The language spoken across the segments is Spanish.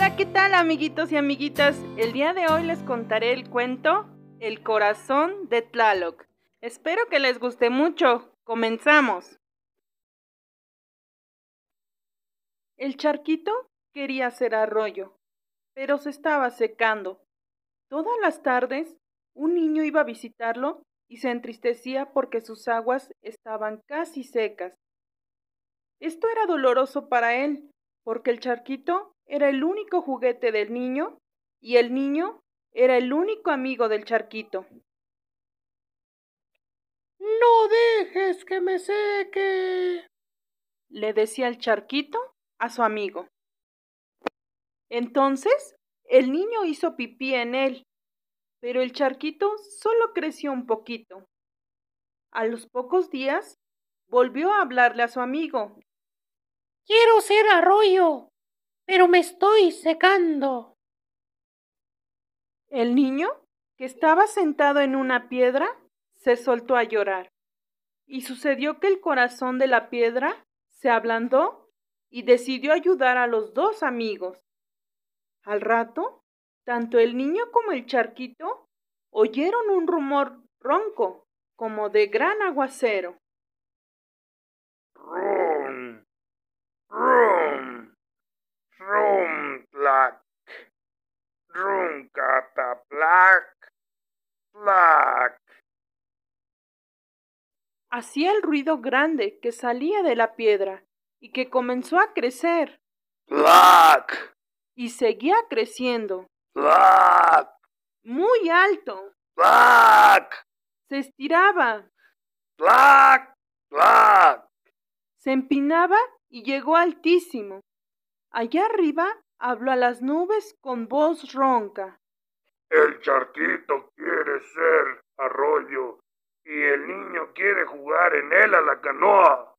Hola, ¿qué tal amiguitos y amiguitas? El día de hoy les contaré el cuento El corazón de Tlaloc. Espero que les guste mucho. Comenzamos. El charquito quería ser arroyo, pero se estaba secando. Todas las tardes un niño iba a visitarlo y se entristecía porque sus aguas estaban casi secas. Esto era doloroso para él, porque el charquito era el único juguete del niño y el niño era el único amigo del charquito. No dejes que me seque, le decía el charquito a su amigo. Entonces, el niño hizo pipí en él, pero el charquito solo creció un poquito. A los pocos días, volvió a hablarle a su amigo. Quiero ser arroyo, pero me estoy secando. El niño, que estaba sentado en una piedra, se soltó a llorar. Y sucedió que el corazón de la piedra se ablandó y decidió ayudar a los dos amigos. Al rato, tanto el niño como el charquito oyeron un rumor ronco como de gran aguacero. Hacía el ruido grande que salía de la piedra y que comenzó a crecer. Y seguía creciendo. Muy alto. Se estiraba. Se empinaba y llegó altísimo. Allá arriba habló a las nubes con voz ronca. El charquito quiere ser arroyo y el niño quiere jugar en él a la canoa.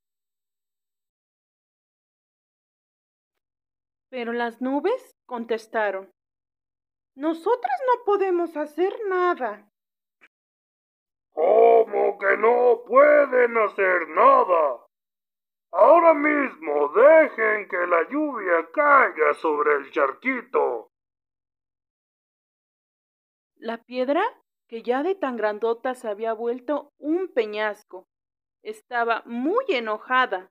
Pero las nubes contestaron. Nosotras no podemos hacer nada. ¿Cómo que no pueden hacer nada? Ahora mismo dejen que la lluvia caiga sobre el charquito. La piedra, que ya de tan grandota se había vuelto un peñasco, estaba muy enojada.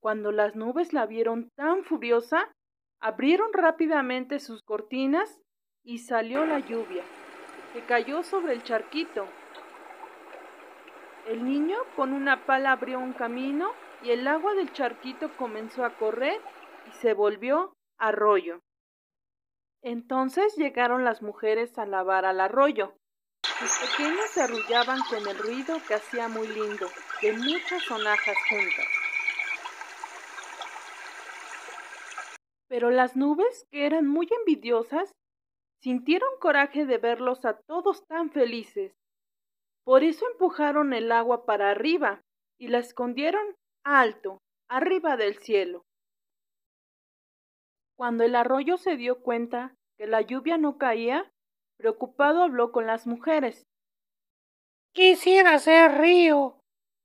Cuando las nubes la vieron tan furiosa, abrieron rápidamente sus cortinas y salió la lluvia, que cayó sobre el charquito. El niño con una pala abrió un camino y el agua del charquito comenzó a correr y se volvió arroyo. Entonces llegaron las mujeres a lavar al arroyo. Sus pequeños se arrullaban con el ruido que hacía muy lindo, de muchas sonajas juntas. Pero las nubes, que eran muy envidiosas, sintieron coraje de verlos a todos tan felices. Por eso empujaron el agua para arriba y la escondieron alto, arriba del cielo. Cuando el arroyo se dio cuenta que la lluvia no caía, preocupado habló con las mujeres. Quisiera ser río,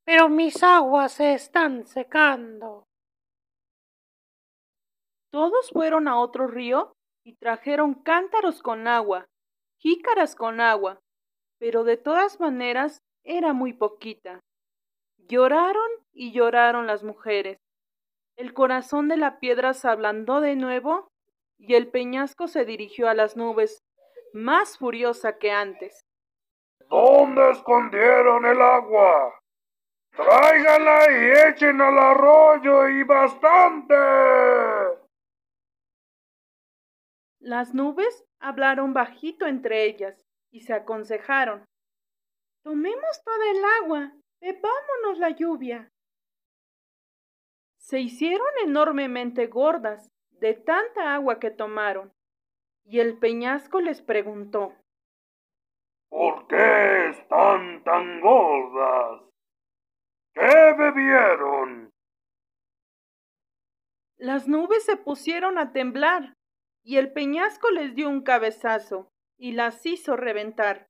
pero mis aguas se están secando. Todos fueron a otro río y trajeron cántaros con agua, jícaras con agua, pero de todas maneras era muy poquita. Lloraron y lloraron las mujeres. El corazón de la piedra se ablandó de nuevo y el peñasco se dirigió a las nubes, más furiosa que antes. ¿Dónde escondieron el agua? Tráiganla y echen al arroyo y bastante. Las nubes hablaron bajito entre ellas y se aconsejaron. Tomemos toda el agua Bebámonos eh, la lluvia. Se hicieron enormemente gordas de tanta agua que tomaron, y el peñasco les preguntó. ¿Por qué están tan gordas? ¿Qué bebieron? Las nubes se pusieron a temblar, y el peñasco les dio un cabezazo, y las hizo reventar.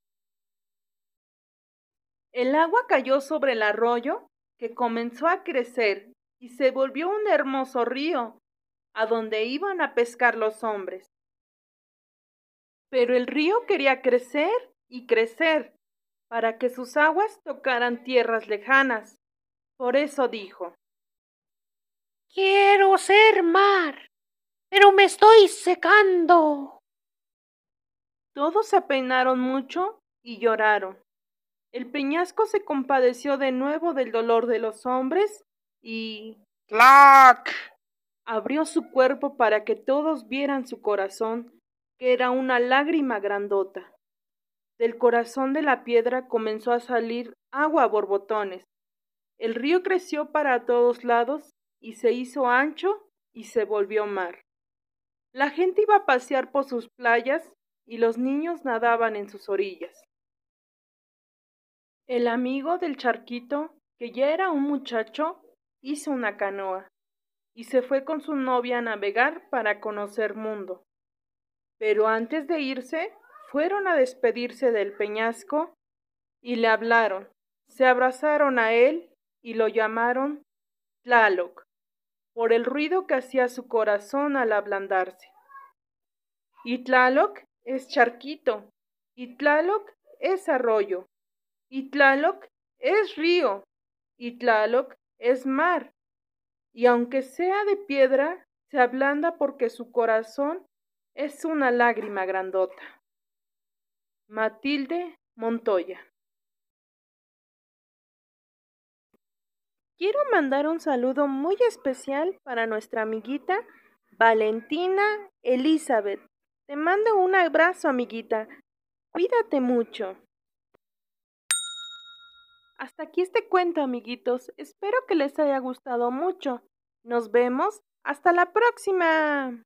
El agua cayó sobre el arroyo, que comenzó a crecer y se volvió un hermoso río, a donde iban a pescar los hombres. Pero el río quería crecer y crecer, para que sus aguas tocaran tierras lejanas. Por eso dijo, Quiero ser mar, pero me estoy secando. Todos se peinaron mucho y lloraron. El peñasco se compadeció de nuevo del dolor de los hombres y... ¡Clac! Abrió su cuerpo para que todos vieran su corazón, que era una lágrima grandota. Del corazón de la piedra comenzó a salir agua a borbotones. El río creció para todos lados y se hizo ancho y se volvió mar. La gente iba a pasear por sus playas y los niños nadaban en sus orillas. El amigo del charquito, que ya era un muchacho, hizo una canoa y se fue con su novia a navegar para conocer mundo. Pero antes de irse, fueron a despedirse del peñasco y le hablaron, se abrazaron a él y lo llamaron Tlaloc, por el ruido que hacía su corazón al ablandarse. Y Tlaloc es charquito, y Tlaloc es arroyo, y Tlaloc es río y Tlaloc es mar. Y aunque sea de piedra, se ablanda porque su corazón es una lágrima grandota. Matilde Montoya. Quiero mandar un saludo muy especial para nuestra amiguita Valentina Elizabeth. Te mando un abrazo, amiguita. Cuídate mucho. Hasta aquí este cuento, amiguitos. Espero que les haya gustado mucho. Nos vemos. Hasta la próxima.